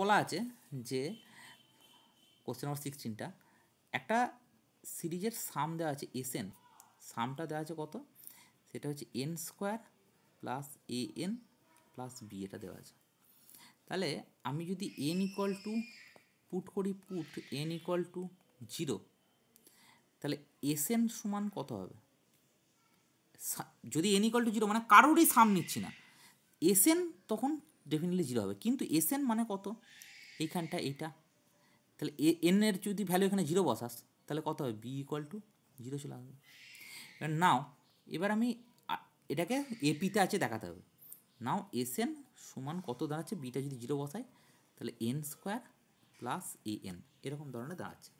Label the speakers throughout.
Speaker 1: বলা আছে যে কোশ্চেন নম্বর সিক্সটিনটা একটা সিরিজের সাম দেওয়া আছে এস এন সামটা দেওয়া আছে কত সেটা হচ্ছে n square plus a n plus b এটা দেওয়া আছে তাহলে আমি যদি এন ইকুয়াল টু পুট করি put n equal to zero তাহলে এস এন সমান কত হবে যদি এন ইকুয়াল টু জিরো মানে কারোরই সাম নিচ্ছি না এস এন তখন ডেফিনেটলি জিরো হবে কিন্তু এস এন মানে কত এইখানটা এইটা তাহলে এন এর যদি ভ্যালু এখানে জিরো বসাস তাহলে কত হবে বি ইকুয়াল টু জিরো চলে আসবে এবার নাও এবার আমি এটাকে এপিতে আছে দেখাতে হবে নাও এস এন সমান কত দাঁড়াচ্ছে বিটা যদি জিরো বসাই তাহলে n square plus a n এরকম ধরনের দাঁড়াচ্ছে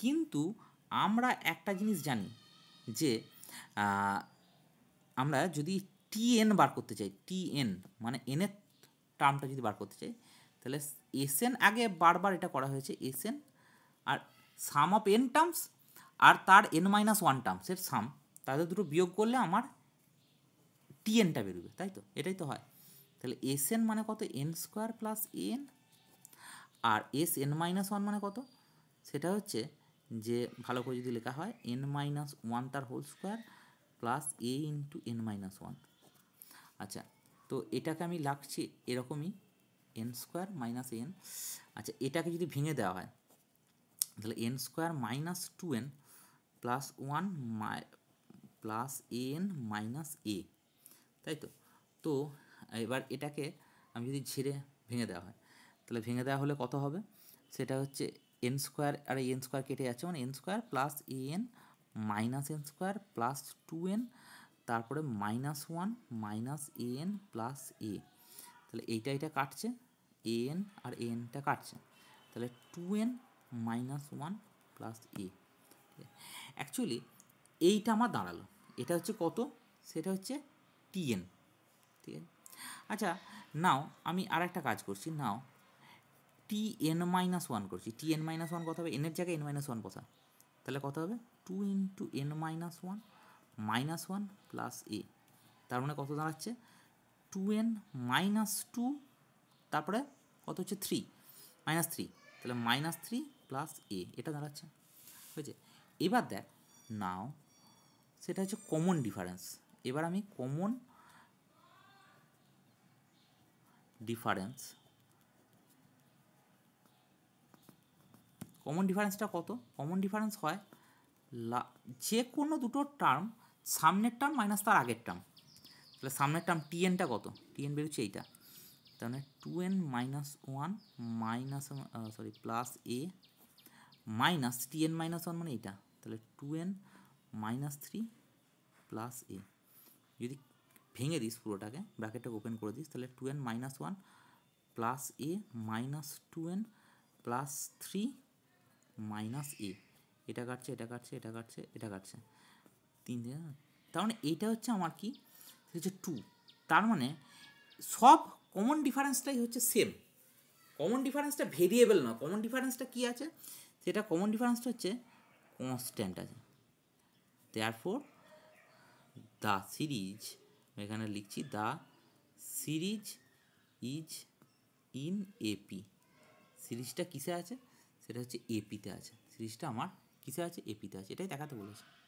Speaker 1: কিন্তু আমরা একটা জিনিস জানি যে আমরা যদি টি এন বার করতে চাই টি এন মানে এনের টার্মটা যদি বার করতে চাই তাহলে এসএন আগে বারবার এটা করা হয়েছে এসএন আর সাম অফ এন টার্মস আর তার এন মাইনাস ওয়ান টার্মসের সাম তাদের দুটো বিয়োগ করলে আমার টিএনটা বেরোবে তাই তো এটাই তো হয় তাহলে এস এন মানে কত এন স্কোয়ার প্লাস এন আর এস এন মাইনাস ওয়ান মানে কত সেটা হচ্ছে যে ভালো করে যদি লেখা হয় এন মাইনাস ওয়ান তার whole square plus a into n minus one আচ্ছা তো এটাকে আমি লাগছি এরকমই এন স্কোয়ার মাইনাস এন আচ্ছা এটাকে যদি ভেঙে দেওয়া হয় তাহলে n square minus two n plus one মাই প্লাস এন মাইনাস এ তাই তো তো এবার এটাকে আমি যদি ঝেড়ে ভেঙে দেওয়া হয় তাহলে ভেঙে দেওয়া হলে কত হবে সেটা হচ্ছে এন স্কোয়ার আর এন স্কোয়ার কেটে যাচ্ছে মানে n square plus a n minus n square plus two n তারপরে minus one minus a n plus a তাহলে এইটা এটা কাটছে এ এন আর এ এনটা কাটছে তাহলে two n minus one plus a actually এইটা আমার দাঁড়ালো এটা হচ্ছে কত সেটা হচ্ছে টিএন ঠিক আছে আচ্ছা নাও আমি আর একটা কাজ করছি now T n minus one করছি টি এন মাইনাস ওয়ান কথা হবে এনের জায়গায় এন মাইনাস ওয়ান কথা তাহলে কত হবে two into n minus one minus one plus a তার মানে কত দাঁড়াচ্ছে টু এন মাইনাস টু তারপরে কত হচ্ছে থ্রি মাইনাস থ্রি তাহলে মাইনাস থ্রি প্লাস এ এটা দাঁড়াচ্ছে হয়েছে এবার দেখ নাও সেটা হচ্ছে কমন ডিফারেন্স এবার আমি কমন ডিফারেন্স কমন ডিফারেন্সটা কত কমন ডিফারেন্স হয় লা যে কোনো দুটো টার্ম সামনের টার্ম মাইনাস তার আগের টার্ম তাহলে সামনের টার্ম টি এনটা কত টি এন বেরোচ্ছে এইটা তার মানে two n minus one minus sorry plus a minus T n minus one মানে এইটা তাহলে two n minus three plus a যদি ভেঙে দিস পুরোটাকে ব্র্যাকেটটাকে ওপেন করে দিস তাহলে two n minus one plus a minus two n plus three minus a এটা কাটছে এটা কাটছে এটা কাটছে এটা কাটছে তিন দিন হ্যাঁ? তার মানে এইটা হচ্ছে আমার কি হচ্ছে টু তার মানে সব কমন ডিফারেন্সটাই হচ্ছে সেম কমন ডিফারেন্সটা ভেরিয়েবল নয় কমন ডিফারেন্সটা কী আছে সেটা কমন ডিফারেন্সটা হচ্ছে কনস্ট্যান্ট আছে দেয়ারফোর দ্য সিরিজ এখানে লিখছি the series is in AP সিরিজটা কিসে আছে সেটা হচ্ছে এপিতে আছে সিরিজটা আমার কিসে আছে এপিতে আছে এটাই দেখাতে বলেছে